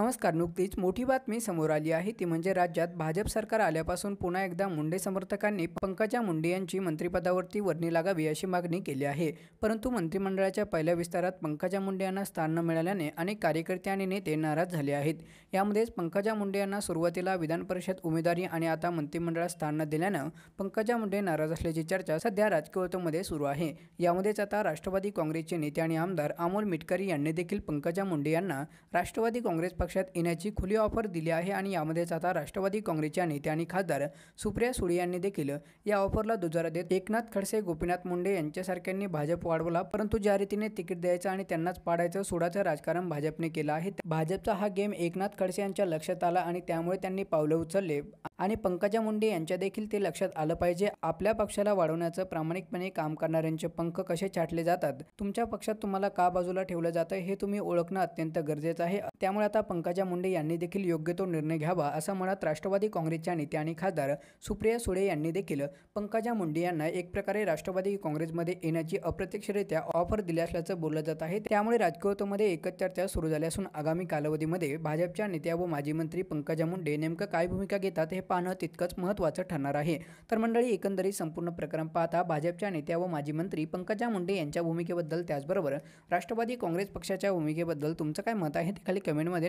नमस्कार नुकतीच मोठी बातमी समोर आली आहे ती म्हणजे राज्यात भाजप सरकार आल्यापासून पुन्हा एकदा मुंडे समर्थकांनी पंकजा मुंडे यांची मंत्रिपदावरती वर्णी लागावी अशी मागणी केली आहे परंतु मंत्रिमंडळाच्या पहिल्या विस्तारात पंकजा मुंडे यांना स्थान न मिळाल्याने अनेक कार्यकर्ते आणि नेते नाराज झाले आहेत यामध्येच पंकजा मुंडे यांना सुरुवातीला विधान परिषद उमेदवारी आणि आता मंत्रिमंडळात स्थान न दिल्यानं पंकजा मुंडे नाराज असल्याची चर्चा सध्या राजकीय सुरू आहे यामध्येच आता राष्ट्रवादी काँग्रेसचे नेते आणि आमदार अमोल मिटकरी यांनी देखील पंकजा मुंडे यांना राष्ट्रवादी काँग्रेस पक्षात येण्याची खुली ऑफर दिली आहे आणि यामध्येच आता राष्ट्रवादी काँग्रेसच्या नेत्या आणि खासदार सुप्रिया सुळे यांनी देखील या ऑफरला दुजारा देत एकनाथ खडसे गोपीनाथ मुंडे यांच्यासारख्यांनी भाजप वाढवला परंतु ज्या रीतीने तिकीट द्यायचं आणि त्यांनाच पाडायचं सुडाचं राजकारण भाजपने केलं आहे भाजपचा हा गेम एकनाथ खडसे यांच्या लक्षात आला आणि त्यामुळे त्यांनी पावलं उचलले आणि पंकजा मुंडे यांच्या देखील ते लक्षात आलं पाहिजे आपल्या पक्षाला वाढवण्याचं प्रामाणिकपणे काम करणाऱ्यांचे पंख कसे छाटले जातात तुमच्या पक्षात तुम्हाला का बाजूला ठेवलं जातं हे तुम्ही ओळखणं अत्यंत गरजेचं आहे त्यामुळे आता पंकजा मुंडे यांनी देखील योग्य तो निर्णय घ्यावा असं म्हणत राष्ट्रवादी काँग्रेसच्या नेत्या आणि खासदार सुप्रिया सुळे यांनी देखील पंकजा मुंडे यांना एक प्रकारे राष्ट्रवादी काँग्रेसमध्ये येण्याची अप्रत्यक्षरित्या ऑफर दिली असल्याचं बोललं जात आहे त्यामुळे राजकीयत्वामध्ये एकच चर्चा सुरू झाली असून आगामी कालावधीमध्ये भाजपच्या नेत्या व माजी मंत्री पंकजा मुंडे नेमकं काय भूमिका घेतात हे पाहणं तितकंच महत्त्वाचं ठरणार आहे तर मंडळी एकंदरीत संपूर्ण प्रकरण पाहता भाजपच्या नेत्या व माजी मंत्री पंकजा मुंडे यांच्या भूमिकेबद्दल त्याचबरोबर राष्ट्रवादी काँग्रेस पक्षाच्या भूमिकेबद्दल तुमचं काय मत आहे ते खाली कमेंटमध्ये